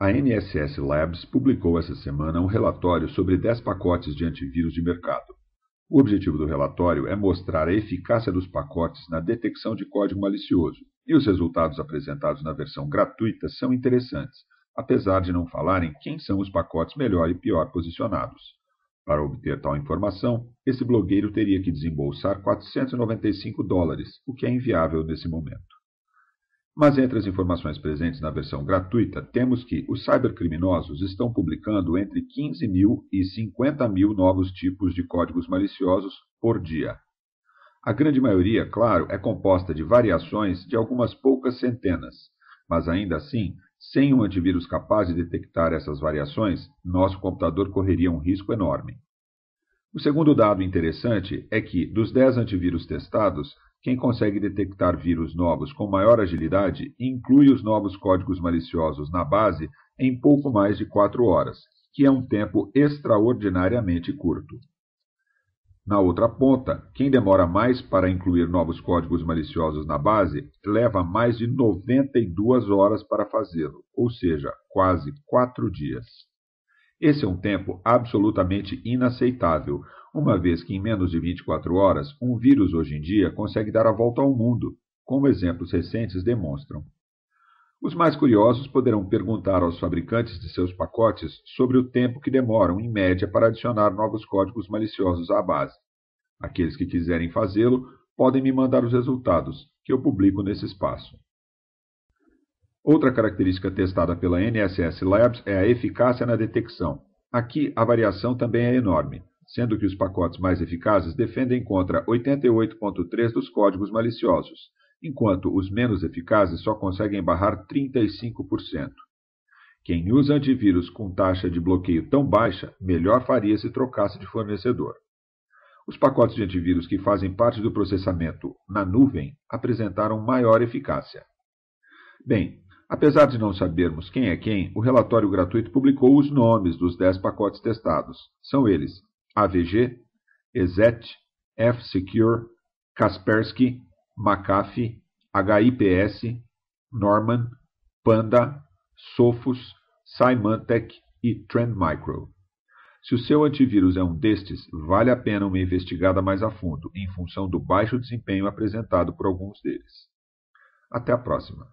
A NSS Labs publicou essa semana um relatório sobre 10 pacotes de antivírus de mercado. O objetivo do relatório é mostrar a eficácia dos pacotes na detecção de código malicioso, e os resultados apresentados na versão gratuita são interessantes, apesar de não falarem quem são os pacotes melhor e pior posicionados. Para obter tal informação, esse blogueiro teria que desembolsar 495 dólares, o que é inviável nesse momento. Mas entre as informações presentes na versão gratuita, temos que os cybercriminosos estão publicando entre 15 mil e 50 mil novos tipos de códigos maliciosos por dia. A grande maioria, claro, é composta de variações de algumas poucas centenas, mas ainda assim, sem um antivírus capaz de detectar essas variações, nosso computador correria um risco enorme. O segundo dado interessante é que, dos 10 antivírus testados, quem consegue detectar vírus novos com maior agilidade inclui os novos códigos maliciosos na base em pouco mais de 4 horas, que é um tempo extraordinariamente curto. Na outra ponta, quem demora mais para incluir novos códigos maliciosos na base leva mais de 92 horas para fazê-lo, ou seja, quase 4 dias. Esse é um tempo absolutamente inaceitável, uma vez que em menos de 24 horas um vírus hoje em dia consegue dar a volta ao mundo, como exemplos recentes demonstram. Os mais curiosos poderão perguntar aos fabricantes de seus pacotes sobre o tempo que demoram, em média, para adicionar novos códigos maliciosos à base. Aqueles que quiserem fazê-lo podem me mandar os resultados, que eu publico nesse espaço. Outra característica testada pela NSS Labs é a eficácia na detecção. Aqui a variação também é enorme sendo que os pacotes mais eficazes defendem contra 88,3% dos códigos maliciosos, enquanto os menos eficazes só conseguem barrar 35%. Quem usa antivírus com taxa de bloqueio tão baixa, melhor faria se trocasse de fornecedor. Os pacotes de antivírus que fazem parte do processamento na nuvem apresentaram maior eficácia. Bem, apesar de não sabermos quem é quem, o relatório gratuito publicou os nomes dos 10 pacotes testados. São eles: AVG, EZET, F-Secure, Kaspersky, McAfee, HIPS, Norman, Panda, Sophos, Symantec e Trend Micro. Se o seu antivírus é um destes, vale a pena uma investigada mais a fundo, em função do baixo desempenho apresentado por alguns deles. Até a próxima!